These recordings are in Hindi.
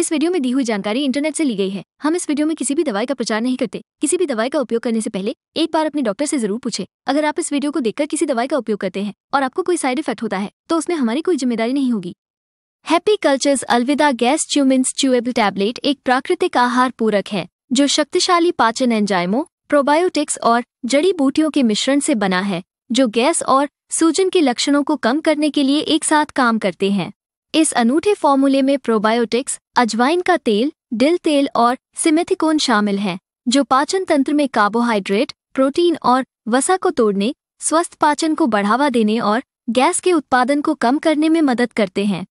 इस वीडियो में दी हुई जानकारी इंटरनेट से ली गई है हम इस वीडियो में किसी भी दवाई का प्रचार नहीं करते किसी भी दवाई का उपयोग करने से पहले एक बार अपने डॉक्टर से जरूर पूछे अगर आप इस वीडियो को देखकर किसी दवाई का उपयोग करते हैं और आपको कोई साइड इफेक्ट होता है तो उसमें हमारी कोई जिम्मेदारी नहीं होगी हैप्पी कल्चर्स अलविदा गैस च्यूमिन्स च्यूएबल टैबलेट एक प्राकृतिक आहार पूरक है जो शक्तिशाली पाचन एंजाइमों प्रोबायोटिक्स और जड़ी बूटियों के मिश्रण से बना है जो गैस और सूजन के लक्षणों को कम करने के लिए एक साथ काम करते हैं इस अनूठे फॉर्मूले में प्रोबायोटिक्स अजवाइन का तेल डिल तेल और सिमेथिकोन शामिल हैं जो पाचन तंत्र में कार्बोहाइड्रेट प्रोटीन और वसा को तोड़ने स्वस्थ पाचन को बढ़ावा देने और गैस के उत्पादन को कम करने में मदद करते हैं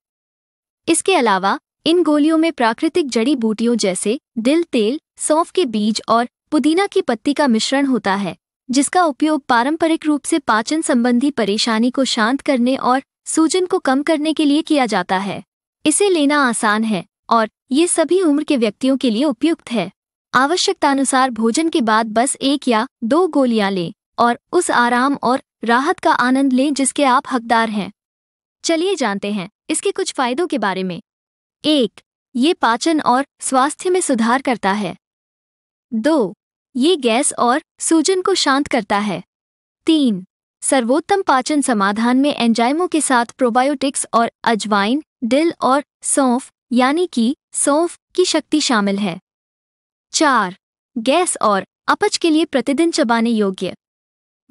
इसके अलावा इन गोलियों में प्राकृतिक जड़ी बूटियों जैसे दिल तेल सौंफ के बीज और पुदीना की पत्ती का मिश्रण होता है जिसका उपयोग पारंपरिक रूप से पाचन संबंधी परेशानी को शांत करने और सूजन को कम करने के लिए किया जाता है इसे लेना आसान है और ये सभी उम्र के व्यक्तियों के लिए उपयुक्त है आवश्यकतानुसार भोजन के बाद बस एक या दो गोलियां लें और उस आराम और राहत का आनंद लें जिसके आप हकदार हैं चलिए जानते हैं इसके कुछ फायदों के बारे में एक ये पाचन और स्वास्थ्य में सुधार करता है दो ये गैस और सूजन को शांत करता है तीन सर्वोत्तम पाचन समाधान में एंजाइमों के साथ प्रोबायोटिक्स और अजवाइन डिल और सौंफ यानी कि सौंफ की शक्ति शामिल है चार गैस और अपच के लिए प्रतिदिन चबाने योग्य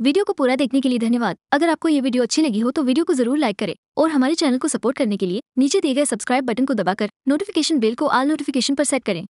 वीडियो को पूरा देखने के लिए धन्यवाद अगर आपको ये वीडियो अच्छी लगी हो तो वीडियो को जरूर लाइक करें और हमारे चैनल को सपोर्ट करने के लिए नीचे दिए गए सब्सक्राइब बटन को दबाकर नोटिफिकेशन बेल को आल नोटिफिकेशन पर सेट करें